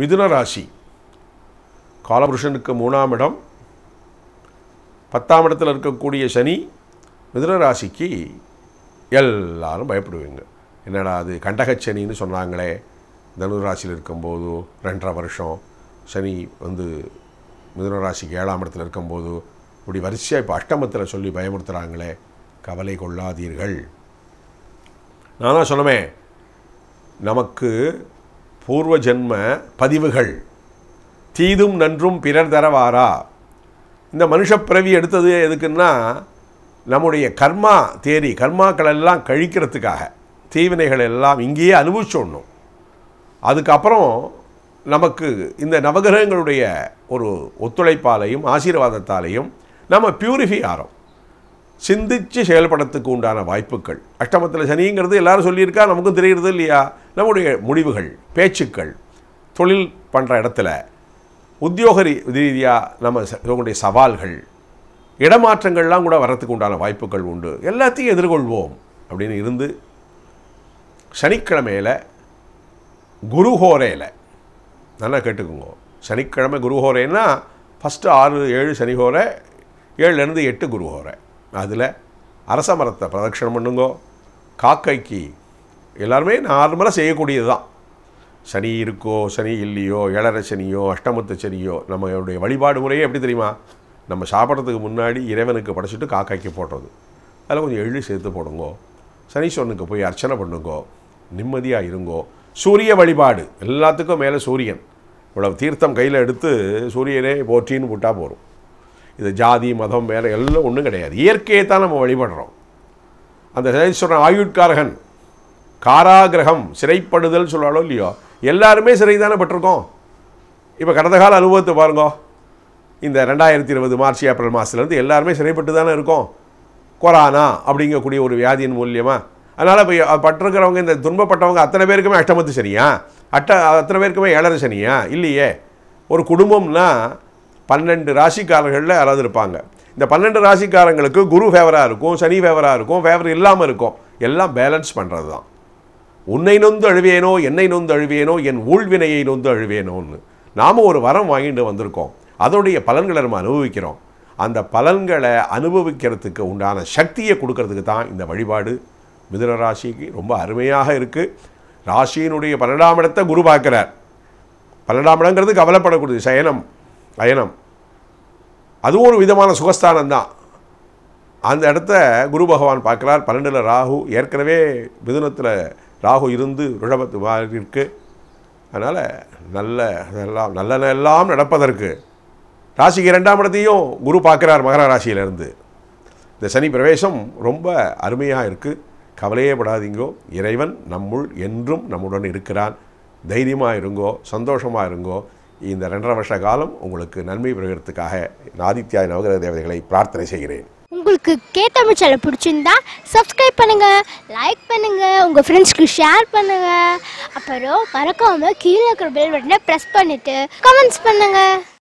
மிதுன ராசி காலபுருஷனுக்கு மூணாம் இடம் பத்தாம் இடத்தில் இருக்கக்கூடிய சனி மிதுன ராசிக்கு எல்லாரும் பயப்படுவீங்க என்னடா அது கண்டகச்சனின்னு சொன்னாங்களே தனுர் ராசியில் இருக்கும்போது ரெண்டரை வருஷம் சனி வந்து மிதுன ராசிக்கு ஏழாம் இடத்தில் இருக்கும்போது இப்படி வரிசையாக இப்போ அஷ்டமத்தில் சொல்லி பயமுறுத்துகிறாங்களே கவலை கொள்ளாதீர்கள் நான் தான் சொன்னமே நமக்கு பூர்வ ஜென்ம பதிவுகள் தீதும் நன்றும் பிறர் தரவாரா இந்த மனுஷப்பிறவி எடுத்தது எதுக்குன்னா நம்முடைய கர்மா தேரி கர்மாக்கள் எல்லாம் கழிக்கிறதுக்காக தீவினைகள் எல்லாம் இங்கேயே அனுபவிச்சோடணும் அதுக்கப்புறம் நமக்கு இந்த நவகிரகங்களுடைய ஒரு ஒத்துழைப்பாலையும் ஆசீர்வாதத்தாலையும் நம்ம பியூரிஃபை ஆகிறோம் சிந்தித்து செயல்படத்துக்கு உண்டான வாய்ப்புகள் அஷ்டமத்தில் சனிங்கிறது எல்லாரும் சொல்லியிருக்கா நமக்கும் தெரிகிறது இல்லையா நம்முடைய முடிவுகள் பேச்சுக்கள் தொழில் பண்ணுற இடத்துல உத்தியோக ரீதியாக நம்ம நம்முடைய சவால்கள் இடமாற்றங்கள்லாம் கூட வர்றதுக்கு உண்டான வாய்ப்புகள் உண்டு எல்லாத்தையும் எதிர்கொள்வோம் அப்படின்னு இருந்து சனிக்கிழமையில் குருஹோரையில் நல்லா கேட்டுக்கோங்க சனிக்கிழமை குருஹோரைன்னா ஃபஸ்ட்டு ஆறு ஏழு சனிஹோரை ஏழுலேருந்து எட்டு குருஹோரை அதில் அரச மரத்தை பிரதட்சணம் பண்ணுங்கோ காக்கைக்கு எல்லாருமே நார்மலாக செய்யக்கூடியது தான் சனி இருக்கோ சனி இல்லையோ ஏழரை சனியோ அஷ்டமத்து சனியோ நம்மளுடைய வழிபாடு முறையே எப்படி தெரியுமா நம்ம சாப்பிட்றதுக்கு முன்னாடி இறைவனுக்கு படைச்சிட்டு காக்காய்க்கு போடுறது அதில் கொஞ்சம் எழுதி சேர்த்து போடுங்கோ சனீஸ்வரனுக்கு போய் அர்ச்சனை பண்ணுங்கோ நிம்மதியாக இருங்கோ சூரிய வழிபாடு எல்லாத்துக்கும் மேலே சூரியன் இவ்வளவு தீர்த்தம் கையில் எடுத்து சூரியனே போற்றின்னு போட்டால் போகிறோம் இது ஜாதி மதம் வேறு எல்லாம் ஒன்றும் கிடையாது இயற்கையை தான் நம்ம வழிபடுறோம் அந்த சொல்கிற ஆயுட்காரகன் காராகிரகம் சிறைப்படுதல் சொல்லலோ இல்லையோ எல்லாருமே சிறை தானே பட்டிருக்கோம் இப்போ கடந்த கால அனுபவத்தை பாருங்க இந்த ரெண்டாயிரத்தி இருபது மார்ச் ஏப்ரல் மாதத்துலேருந்து எல்லாருமே சிறைப்பட்டு தானே இருக்கோம் கொரானா அப்படிங்கக்கூடிய ஒரு வியாதியின் மூலியமாக அதனால் இப்போ பட்டிருக்கிறவங்க இந்த துன்பப்பட்டவங்க அத்தனை பேருக்குமே அஷ்டமத்து சரியா அட்ட அத்தனை பேருக்குமே ஏழரை சனியா இல்லையே ஒரு குடும்பம்னா பன்னெண்டு ராசிக்காரர்களில் யாராவது இருப்பாங்க இந்த பன்னெண்டு ராசிக்காரங்களுக்கு குரு ஃபேவராக இருக்கும் சனி ஃபேவராக இருக்கும் ஃபேவர் இல்லாமல் இருக்கும் எல்லாம் பேலன்ஸ் பண்ணுறது தான் உன்னை நொந்து அழுவேனோ என்னை நொந்து அழுவேனோ என் ஊழ்வினையை நொந்து அழுவேனோன்னு நாம் ஒரு வரம் வாங்கிட்டு வந்திருக்கோம் அதோடைய பலன்களை நம்ம அனுபவிக்கிறோம் அந்த பலன்களை அனுபவிக்கிறதுக்கு உண்டான சக்தியை கொடுக்கறதுக்கு தான் இந்த வழிபாடு மிதுன ராசிக்கு ரொம்ப அருமையாக இருக்குது ராசியினுடைய பன்னெண்டாம் இடத்தை குரு பார்க்குறார் பன்னெண்டாம் இடங்கிறது கவலைப்படக்கூடிய சயனம் பயணம் அதுவும் ஒரு விதமான சுகஸ்தானம் தான் அந்த இடத்த குரு பகவான் பார்க்குறார் பன்னெண்டில் ராகு ஏற்கனவே மிதுனத்தில் ராகு இருந்து ரிழபத்து மாதிரி அதனால் நல்ல எல்லாம் நல்ல எல்லாம் நடப்பதற்கு ராசிக்கு ரெண்டாம் இடத்தையும் குரு பார்க்குறார் மகர ராசியிலேருந்து இந்த சனி பிரவேசம் ரொம்ப அருமையாக இருக்குது கவலையே படாதீங்கோ இறைவன் நம்முள் என்றும் நம்முடன் இருக்கிறான் தைரியமாக இருங்கோ சந்தோஷமாக இருங்கோ இந்த ரெண்டரை வருஷ காலம் உங்களுக்கு நன்மை பெறுகிறதுக்காக ஆதித்யா நவகிரக தேவதைகளை பிரார்த்தனை செய்கிறேன் உங்களுக்கு கேட்ட அமைச்சர் பிடிச்சிருந்தா சப்ஸ்கிரைப் பண்ணுங்கள் லைக் பண்ணுங்கள் உங்கள் ஃப்ரெண்ட்ஸ்க்கு ஷேர் பண்ணுங்கள் அப்புறம் மறக்காமல் கீழே இருக்கிற பெல் பட்டனை ப்ரெஸ் பண்ணிவிட்டு கமெண்ட்ஸ் பண்ணுங்கள்